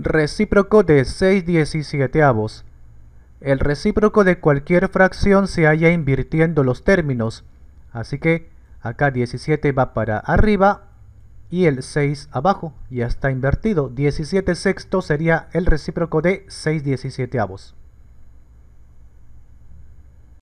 Recíproco de 6 avos El recíproco de cualquier fracción se halla invirtiendo los términos, así que acá 17 va para arriba y el 6 abajo, ya está invertido. 17 sexto sería el recíproco de 6 avos.